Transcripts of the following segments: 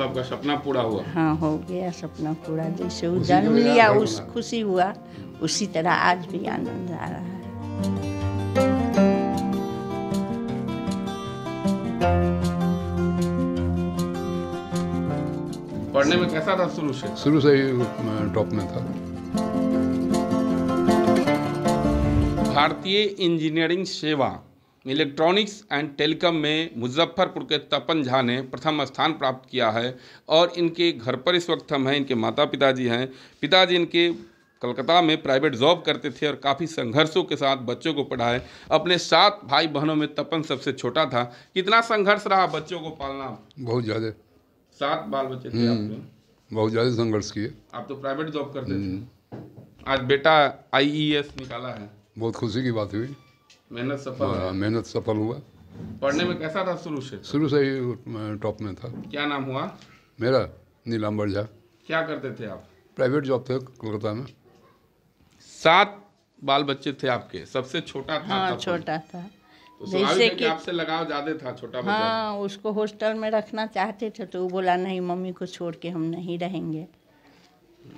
तो आपका सपना पूरा हुआ हाँ हो गया सपना पूरा जैसे वो जन्म लिया उस खुशी हुआ उसी तरह आज भी आनंद आ रहा है पढ़ने में कैसा था शुरू से शुरू से ही टॉप में था भारतीय इंजीनियरिंग सेवा इलेक्ट्रॉनिक्स एंड टेलीकॉम में मुजफ्फरपुर के तपन झा ने प्रथम स्थान प्राप्त किया है और इनके घर पर इस वक्त हम हैं इनके माता पिताजी हैं पिताजी इनके कलकत्ता में प्राइवेट जॉब करते थे और काफ़ी संघर्षों के साथ बच्चों को पढ़ाए अपने सात भाई बहनों में तपन सबसे छोटा था कितना संघर्ष रहा बच्चों को पालना बहुत ज़्यादा सात बाल बच्चे थे हम्म। आपके बहुत ज़्यादा संघर्ष किए आप तो प्राइवेट जॉब करते थे हम्म। आज बेटा आई e निकाला है बहुत खुशी की बात हुई मेहनत सफल हाँ, मेहनत सफल हुआ पढ़ने में कैसा था शुरू से शुरू से ही टॉप में था क्या नाम हुआ मेरा नीलाम्बर झा क्या करते थे आप प्राइवेट जॉब थे कोलकाता में सात बाल बच्चे थे आपके सबसे छोटा था हाँ तो। छोटा था तो जैसे कि आपसे लगाव ज्यादा था छोटा हाँ उसको हॉस्टल में रखना चाहते थे तो वो बोला नहीं मम्मी को छोड़ के हम नहीं रहेंगे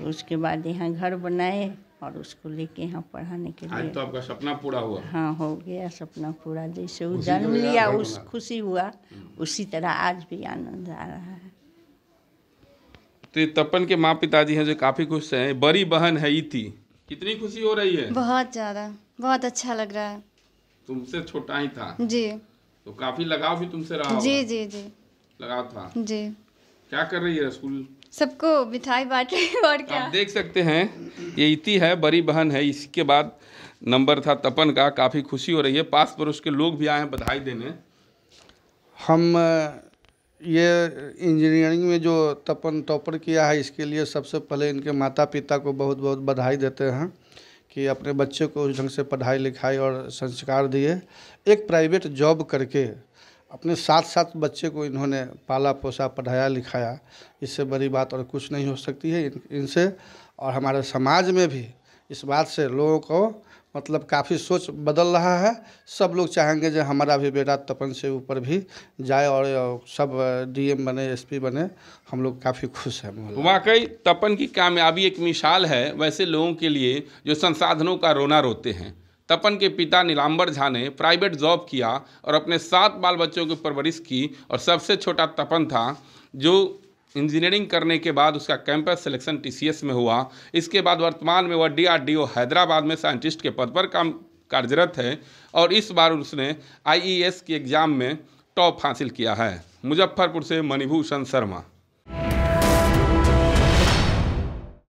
उसके बाद यहाँ घर बनाए और उसको लेके यहाँ पढ़ाने के लिए तो आपका सपना पूरा हुआ हाँ हो गया सपना पूरा जैसे वो जन्म लिया उस खुशी हुआ उसी तरह आज भी आनंद आ रहा है तो ये तपन के माँ पिताजी हैं जो काफ़ी खुश हैं बड़ी बहन है थी कितनी खुशी हो रही है बहुत ज़्यादा बहुत अच्छा लग रहा है तुमसे छोटा ही था जी तो काफ़ी लगाव भी तुमसे रहा जी जी जी लगाव था जी क्या कर रही है स्कूल सबको मिठाई बांटे और क्या आप देख सकते हैं ये इति है बड़ी बहन है इसके बाद नंबर था तपन का काफ़ी खुशी हो रही है पास पड़ोस के लोग भी आए हैं बधाई देने हम ये इंजीनियरिंग में जो तपन टॉपर किया है इसके लिए सबसे पहले इनके माता पिता को बहुत बहुत बधाई देते हैं कि अपने बच्चे को उस ढंग से पढ़ाई लिखाई और संस्कार दिए एक प्राइवेट जॉब करके अपने साथ साथ बच्चे को इन्होंने पाला पोसा पढ़ाया लिखाया इससे बड़ी बात और कुछ नहीं हो सकती है इन इनसे और हमारे समाज में भी इस बात से लोगों को मतलब काफ़ी सोच बदल रहा है सब लोग चाहेंगे जो हमारा भी बेटा तपन से ऊपर भी जाए और सब डीएम बने एसपी बने हम लोग काफ़ी खुश हैं वाकई तपन की कामयाबी एक मिसाल है वैसे लोगों के लिए जो संसाधनों का रोना रोते हैं तपन के पिता नीलाम्बर झा ने प्राइवेट जॉब किया और अपने सात बाल बच्चों की परवरिश की और सबसे छोटा तपन था जो इंजीनियरिंग करने के बाद उसका कैंपस सिलेक्शन टीसीएस में हुआ इसके बाद वर्तमान में वह डीआरडीओ हैदराबाद में साइंटिस्ट के पद पर काम कार्यरत है और इस बार उसने आईईएस के एग्ज़ाम में टॉप हासिल किया है मुजफ्फरपुर से मणिभूषण शर्मा